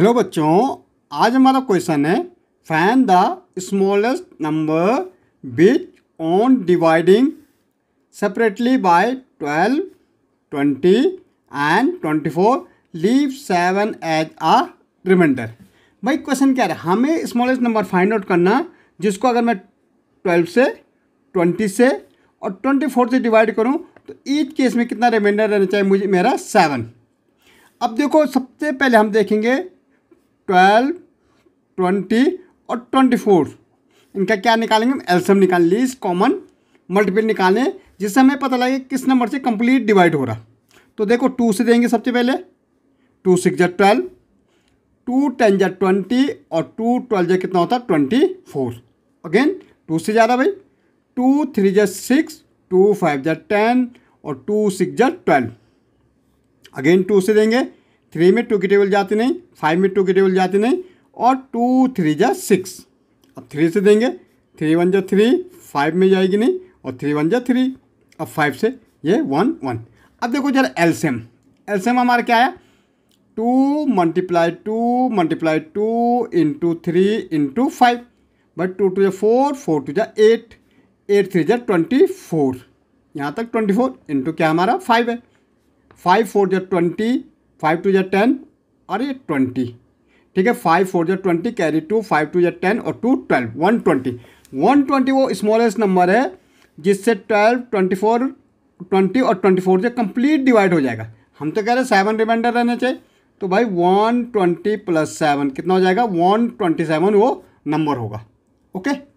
hello बच्चों आज हमारा क्वेश्चन है find the smallest number which on dividing separately by twelve twenty and twenty four leave seven as a remainder भाई question क्या है हमें स्मॉलेस्ट नंबर फाइंड आउट करना जिसको अगर मैं ट्वेल्व से ट्वेंटी से और ट्वेंटी फोर से डिवाइड करूं तो ईच केस में कितना रिमाइंडर रहना चाहिए मुझे मेरा सेवन अब देखो सबसे पहले हम देखेंगे ट्वेल्व ट्वेंटी और ट्वेंटी फोर इनका क्या निकालेंगे हम एल्सम निकाल इस कॉमन मल्टीपल निकालें जिससे हमें पता लगे किस नंबर से कंप्लीट डिवाइड हो रहा तो देखो टू से देंगे सबसे पहले टू सिक्स जै ट्वेल्व टू टेन जै ट्वेंटी और टू ट्वेल्व जै कितना होता है ट्वेंटी फोर अगेन टू से ज़्यादा भाई टू थ्री जै सिक्स टू फाइव जै टेन और टू सिक्स जै ट्वेल्व अगेन टू से देंगे थ्री में टू की टेबल जाती नहीं फाइव में टू की टेबल जाती नहीं और टू थ्री जा सिक्स अब थ्री से देंगे थ्री वन जा थ्री फाइव में जाएगी नहीं और थ्री वन जा थ्री अब फाइव से ये वन वन अब देखो जरा एल्सेम एल्सेम हमारा क्या है two multiply two multiply two into three into five but two two जा फोर फोर टू जा एट एट थ्री जा ट्वेंटी फोर यहाँ तक ट्वेंटी फोर इंटू क्या हमारा फाइव है फाइव फोर जा ट्वेंटी फाइव टू जै टेन और ये ट्वेंटी ठीक है फाइव फोर जै twenty carry two five two जै टेन और two twelve one twenty one twenty वो स्मॉलेस्ट नंबर है जिससे ट्वेल्व ट्वेंटी फोर ट्वेंटी और ट्वेंटी फोर जो कंप्लीट डिवाइड हो जाएगा हम तो कह रहे हैं सेवन रिमाइंडर रहना चाहिए तो भाई वन ट्वेंटी प्लस सेवन कितना हो जाएगा वन ट्वेंटी सेवन वो नंबर होगा ओके